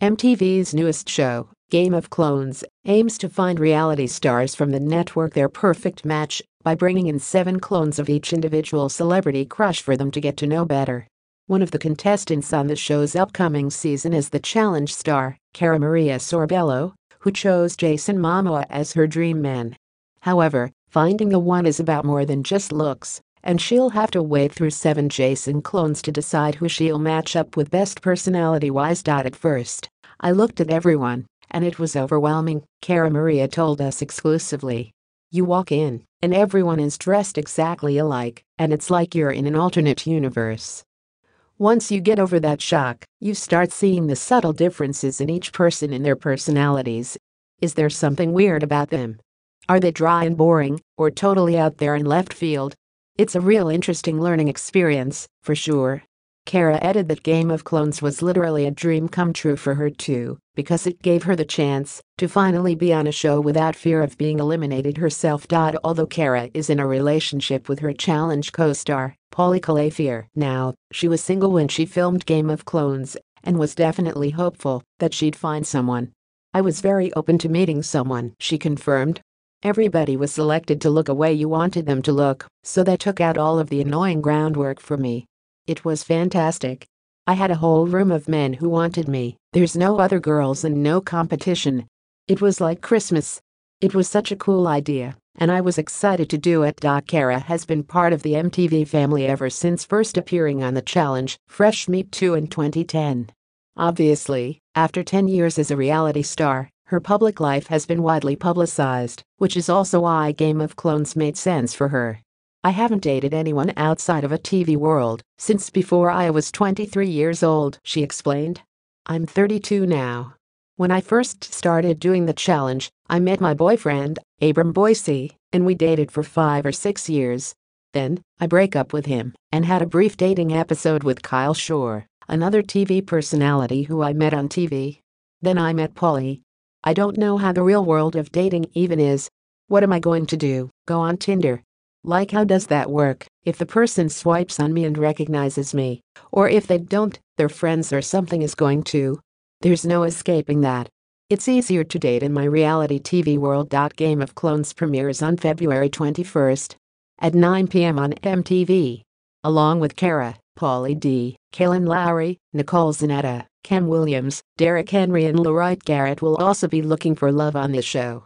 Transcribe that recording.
MTV's newest show, Game of Clones, aims to find reality stars from the network their perfect match by bringing in seven clones of each individual celebrity crush for them to get to know better. One of the contestants on the show's upcoming season is the challenge star, Cara Maria Sorbello, who chose Jason Momoa as her dream man. However, finding the one is about more than just looks and she'll have to wade through seven Jason clones to decide who she'll match up with best personality-wise. At first, I looked at everyone, and it was overwhelming, Cara Maria told us exclusively. You walk in, and everyone is dressed exactly alike, and it's like you're in an alternate universe. Once you get over that shock, you start seeing the subtle differences in each person in their personalities. Is there something weird about them? Are they dry and boring, or totally out there in left field? It's a real interesting learning experience, for sure. Kara added that Game of Clones was literally a dream come true for her too, because it gave her the chance to finally be on a show without fear of being eliminated herself. Although Kara is in a relationship with her challenge co-star, Polly Kalafier now, she was single when she filmed Game of Clones and was definitely hopeful that she'd find someone. I was very open to meeting someone, she confirmed. Everybody was selected to look away you wanted them to look, so they took out all of the annoying groundwork for me. It was fantastic. I had a whole room of men who wanted me, there's no other girls and no competition. It was like Christmas. It was such a cool idea, and I was excited to do it. Dakara Kara has been part of the MTV family ever since first appearing on the challenge, Fresh Meat 2 in 2010. Obviously, after 10 years as a reality star, her public life has been widely publicized, which is also why Game of Clones made sense for her. I haven't dated anyone outside of a TV world since before I was 23 years old, she explained. I'm 32 now. When I first started doing the challenge, I met my boyfriend, Abram Boise, and we dated for five or six years. Then, I break up with him and had a brief dating episode with Kyle Shore, another TV personality who I met on TV. Then I met Polly, I don't know how the real world of dating even is. What am I going to do? Go on Tinder? Like, how does that work? If the person swipes on me and recognizes me, or if they don't, their friends or something is going to. There's no escaping that. It's easier to date in my reality TV world. Game of Clones premieres on February 21st at 9 p.m. on MTV. Along with Kara. Paulie D., Kalen Lowry, Nicole Zanetta, Cam Williams, Derek Henry and Laright Garrett will also be looking for love on this show.